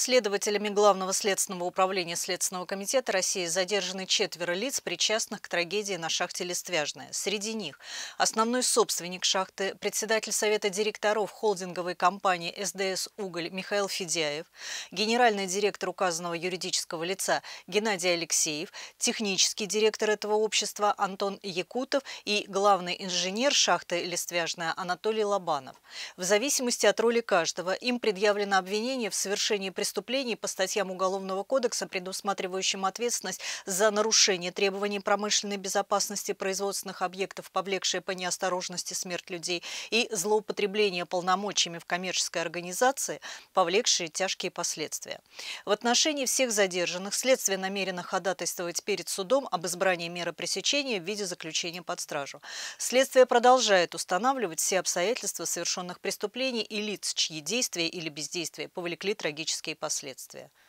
Следователями Главного следственного управления Следственного комитета России задержаны четверо лиц, причастных к трагедии на шахте Листвяжная. Среди них основной собственник шахты, председатель Совета директоров холдинговой компании «СДС Уголь» Михаил Федяев, генеральный директор указанного юридического лица Геннадий Алексеев, технический директор этого общества Антон Якутов и главный инженер шахты Листвяжная Анатолий Лобанов. В зависимости от роли каждого им предъявлено обвинение в совершении преступления преступлений по статьям Уголовного кодекса, предусматривающим ответственность за нарушение требований промышленной безопасности производственных объектов, повлекшие по неосторожности смерть людей, и злоупотребление полномочиями в коммерческой организации, повлекшие тяжкие последствия. В отношении всех задержанных следствие намерено ходатайствовать перед судом об избрании меры пресечения в виде заключения под стражу. Следствие продолжает устанавливать все обстоятельства совершенных преступлений и лиц, чьи действия или бездействия повлекли трагические последствия –